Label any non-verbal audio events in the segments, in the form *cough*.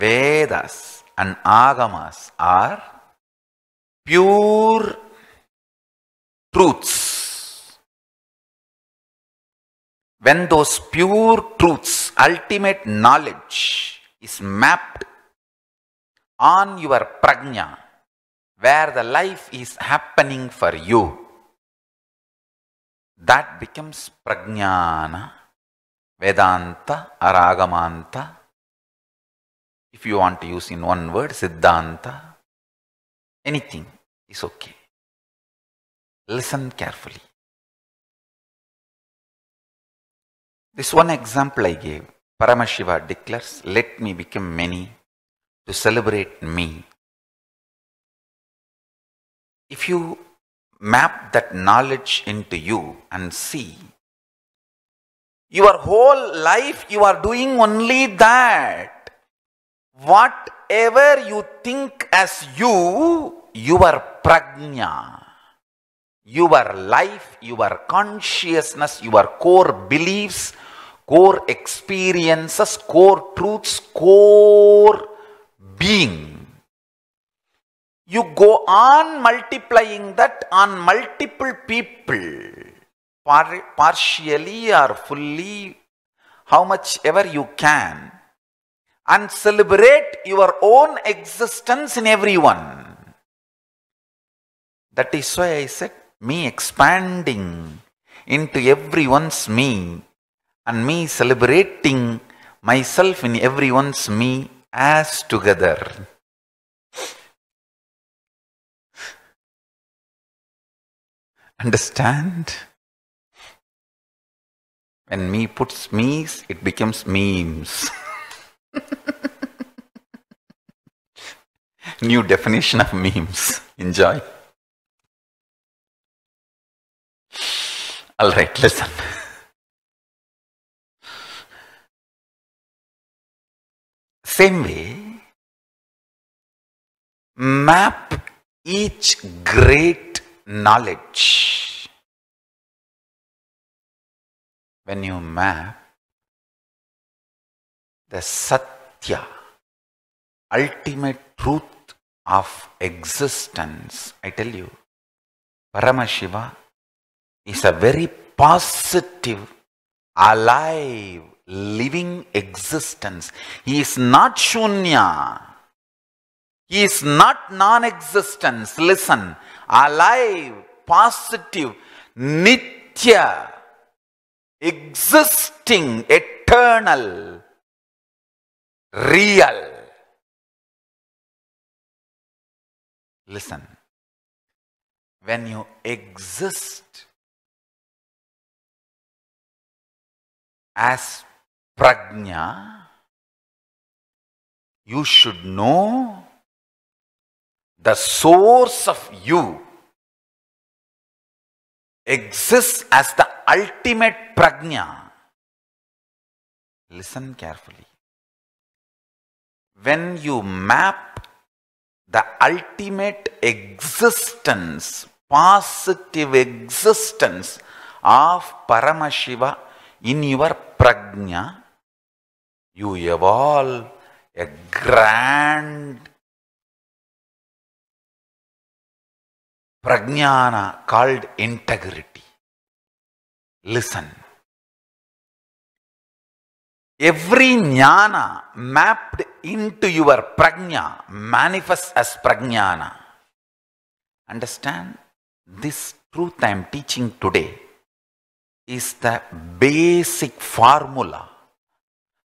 Vedas and Agamas are pure truths. When those pure truths, ultimate knowledge is mapped on your prajna, where the life is happening for you, that becomes prajnana, Vedanta, Aragamanta, if you want to use in one word, Siddhanta, anything is okay. Listen carefully. This one example I gave, Paramashiva declares, let me become many to celebrate me. If you map that knowledge into you and see, your whole life you are doing only that. Whatever you think as you, your prajna, your life, your consciousness, your core beliefs, core experiences, core truths, core being. You go on multiplying that on multiple people, par partially or fully, how much ever you can and celebrate your own existence in everyone. That is why I said me expanding into everyone's me and me celebrating myself in everyone's me as together. Understand? When me puts me's, it becomes memes. *laughs* new definition of memes. Enjoy. All right, listen. Same way, map each great knowledge. When you map the Satya, ultimate truth of existence. I tell you, Paramashiva is a very positive, alive, living existence. He is not Shunya. He is not non-existence. Listen, alive, positive, nitya, existing, eternal, real. Listen, when you exist as prajna, you should know the source of you exists as the ultimate prajna. Listen carefully. When you map the ultimate existence, positive existence of Paramashiva in your prajna, you evolve a grand prajnana called integrity. Listen. every jnana mapped into your prajna manifests as prajnana. Understand? This truth I am teaching today is the basic formula,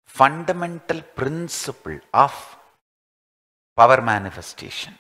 fundamental principle of power manifestation.